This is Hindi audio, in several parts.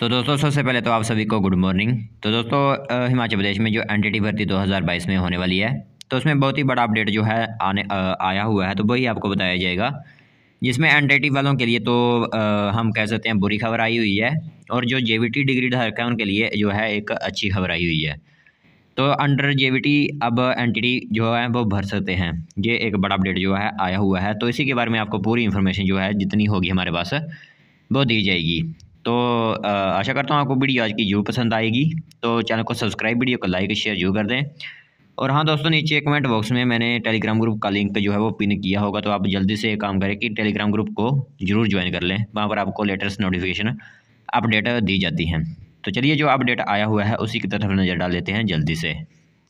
तो दोस्तों सबसे पहले तो आप सभी को गुड मॉर्निंग तो दोस्तों हिमाचल प्रदेश में जो एन भर्ती 2022 में होने वाली है तो उसमें बहुत ही बड़ा अपडेट जो है आने आ, आया हुआ है तो वही आपको बताया जाएगा जिसमें एन वालों के लिए तो आ, हम कह सकते हैं बुरी खबर आई हुई है और जो जे डिग्री धारक है उनके लिए जो है एक अच्छी खबर आई हुई है तो अंडर जे अब एन जो है वो भर सकते हैं ये एक बड़ा अपडेट जो है आया हुआ है तो इसी के बारे में आपको पूरी इन्फॉर्मेशन जो है जितनी होगी हमारे पास वो दी जाएगी तो आशा करता हूँ आपको वीडियो आज की जरूर पसंद आएगी तो चैनल को सब्सक्राइब वीडियो को लाइक शेयर जरूर कर दें और हाँ दोस्तों नीचे कमेंट बॉक्स में मैंने टेलीग्राम ग्रुप का लिंक जो है वो पिन किया होगा तो आप जल्दी से काम करें कि टेलीग्राम ग्रुप को जरूर ज्वाइन कर लें वहाँ पर आपको लेटेस्ट नोटिफिकेशन अपडेट दी जाती हैं तो चलिए जो अपडेट आया हुआ है उसी की तरफ नज़र डाल लेते हैं जल्दी से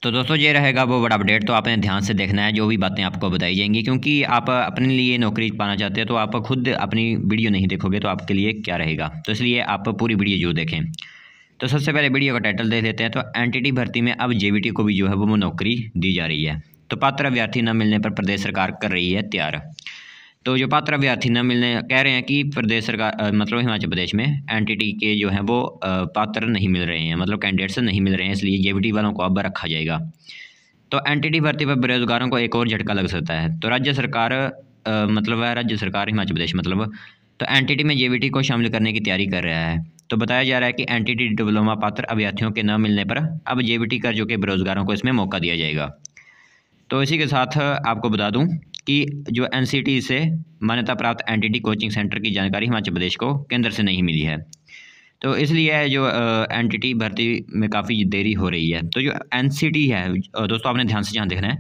तो दोस्तों ये रहेगा वो बड़ा अपडेट तो आपने ध्यान से देखना है जो भी बातें आपको बताई जाएंगी क्योंकि आप अपने लिए नौकरी पाना चाहते हैं तो आप खुद अपनी वीडियो नहीं देखोगे तो आपके लिए क्या रहेगा तो इसलिए आप पूरी वीडियो जरूर देखें तो सबसे पहले वीडियो का टाइटल देख देते हैं तो एन भर्ती में अब जे को भी जो है वो नौकरी दी जा रही है तो पात्र अभ्यर्थी न मिलने पर प्रदेश सरकार कर रही है तैयार तो जो पात्र अभ्यर्थी न मिलने कह रहे हैं कि प्रदेश सरकार मतलब हिमाचल प्रदेश में एनटीटी के जो हैं वो पात्र नहीं मिल रहे हैं मतलब कैंडिडेट्स नहीं मिल रहे हैं इसलिए जे वालों को अब रखा जाएगा तो एनटीटी भर्ती पर बेरोजगारों को एक और झटका लग सकता है तो राज्य सरकार मतलब है राज्य सरकार हिमाचल प्रदेश मतलब तो एन में जे को शामिल करने की तैयारी कर रहा है तो बताया जा रहा है कि एन डिप्लोमा पात्र अभ्यर्थियों के न मिलने पर अब जे कर चुके बेरोजगारों को इसमें मौका दिया जाएगा तो इसी के साथ आपको बता दूँ कि जो एन से मान्यता प्राप्त एन कोचिंग सेंटर की जानकारी हिमाचल प्रदेश को केंद्र से नहीं मिली है तो इसलिए जो एन भर्ती में काफ़ी देरी हो रही है तो जो एन है दोस्तों आपने ध्यान से जहाँ देखना है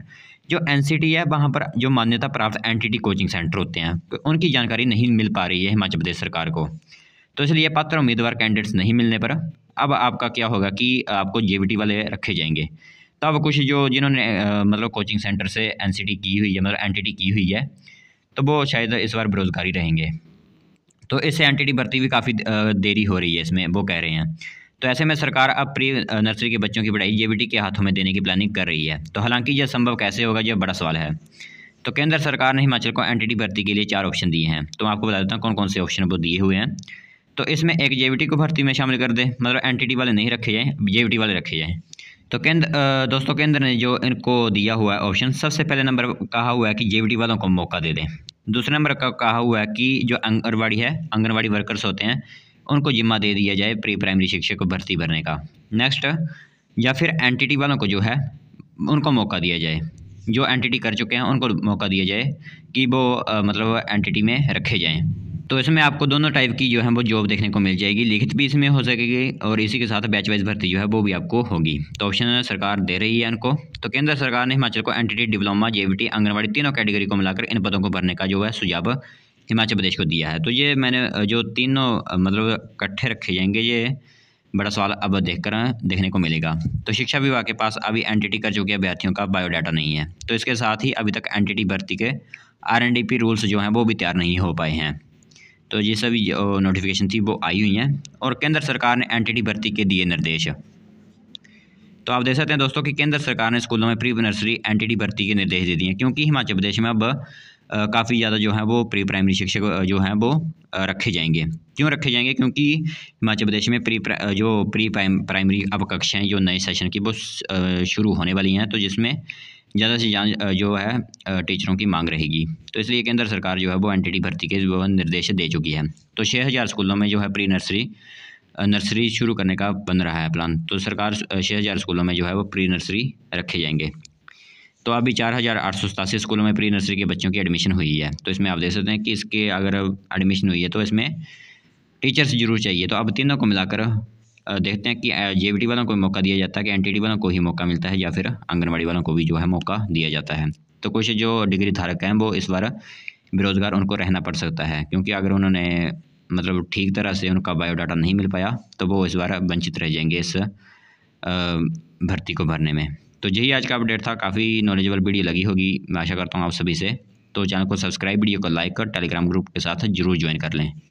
जो एन है वहाँ पर जो मान्यता प्राप्त एन कोचिंग सेंटर होते हैं तो उनकी जानकारी नहीं मिल पा रही है हिमाचल प्रदेश सरकार को तो इसलिए पात्र उम्मीदवार कैंडिडेट्स नहीं मिलने पर अब आपका क्या होगा कि आपको जे वाले रखे जाएंगे तब कुछ जो जिन्होंने मतलब कोचिंग सेंटर से एन की हुई है मतलब एन की हुई है तो वो शायद इस बार बेरोज़गारी रहेंगे तो इससे एन भर्ती भी काफ़ी देरी हो रही है इसमें वो कह रहे हैं तो ऐसे में सरकार अब प्री नर्सरी के बच्चों की पढ़ाई जेबीटी के हाथों में देने की प्लानिंग कर रही है तो हालांकि यह संभव कैसे होगा यह बड़ा सवाल है तो केंद्र सरकार ने हिमाचल को एनटीटी भर्ती के लिए चार ऑप्शन दिए हैं तो मैं आपको बता देता हूँ कौन कौन से ऑप्शन वो दिए हुए हैं तो इसमें एक जे को भर्ती में शामिल कर दे मतलब एन वाले नहीं रखे जाएँ जे वाले रखे जाएँ तो केंद्र दोस्तों केंद्र ने जो इनको दिया हुआ है ऑप्शन सबसे पहले नंबर कहा हुआ है कि जेवीडी वालों को मौका दे दें दूसरे नंबर का कहा हुआ है कि जो आंगनबाड़ी है आंगनबाड़ी वर्कर्स होते हैं उनको जिम्मा दे दिया जाए प्री प्राइमरी शिक्षक को भर्ती भरने का नेक्स्ट या फिर एनटीटी वालों को जो है उनको मौका दिया जाए जो एनटीटी कर चुके हैं उनको मौका दिया जाए कि वो मतलब एनटीटी में रखे जाएँ तो इसमें आपको दोनों टाइप की जो है वो जॉब देखने को मिल जाएगी लिखित भी इसमें हो सकेगी और इसी के साथ बैच वाइज भर्ती जो है वो भी आपको होगी तो ऑप्शन सरकार दे रही है इनको तो केंद्र सरकार ने हिमाचल को एनटीटी डिप्लोमा जेवीटी आंगनबाड़ी तीनों कैटेगरी को मिलाकर इन पदों को भरने का जो है सुझाव हिमाचल प्रदेश को दिया है तो ये मैंने जो तीनों मतलब इकट्ठे रखे जाएंगे ये बड़ा सवाल अब देखकर देखने को मिलेगा तो शिक्षा विभाग के पास अभी टी कर चुके अभ्यर्थियों का बायोडाटा नहीं है तो इसके साथ ही अभी तक टी भर्ती के आरएनडीपी रूल्स जो हैं वो भी तैयार नहीं हो पाए हैं तो ये सभी नोटिफिकेशन थी वो आई हुई हैं और केंद्र सरकार ने एनटीटी भर्ती के दिए निर्देश तो आप देख सकते हैं दोस्तों कि केंद्र सरकार ने स्कूलों में प्री नर्सरी एनटीटी भर्ती के निर्देश दे दिए हैं क्योंकि हिमाचल प्रदेश में अब काफ़ी ज़्यादा जो है वो प्री प्राइमरी शिक्षक जो हैं वो रखे जाएंगे क्यों रखे जाएंगे क्योंकि हिमाचल प्रदेश में प्री प्रा, जो प्री प्राइम प्राइमरी अवकक्ष हैं जो नए सेशन की वो शुरू होने वाली हैं तो जिसमें ज़्यादा से ज़्यादा जो है टीचरों की मांग रहेगी तो इसलिए केंद्र सरकार जो है वो एनटीटी भर्ती के निर्देश दे चुकी है तो छः हज़ार स्कूलों में जो है प्री नर्सरी नर्सरी शुरू करने का बन रहा है प्लान तो सरकार छः हज़ार स्कूलों में जो है वो प्री नर्सरी रखे जाएंगे तो अभी चार हज़ार आठ सौ सतासी स्कूलों में प्री नर्सरी के बच्चों की एडमिशन हुई है तो इसमें आप देख सकते हैं कि इसके अगर एडमिशन हुई है तो इसमें टीचर्स जरूर चाहिए तो अब तीनों को मिलाकर देखते हैं कि जे वालों को मौका दिया जाता है कि एन वालों को ही मौका मिलता है या फिर आंगनबाड़ी वालों को भी जो है मौका दिया जाता है तो कुछ जो डिग्री धारक हैं वो इस बार बेरोज़गार उनको रहना पड़ सकता है क्योंकि अगर उन्होंने मतलब ठीक तरह से उनका बायोडाटा नहीं मिल पाया तो वो इस बार वंचित रह जाएंगे इस भर्ती को भरने में तो यही आज का अपडेट था काफ़ी नॉलेजेबल वीडियो लगी होगी मैं आशा करता हूँ आप सभी से तो चैनल को सब्सक्राइब वीडियो को लाइक कर टेलीग्राम ग्रुप के साथ जरूर ज्वाइन कर लें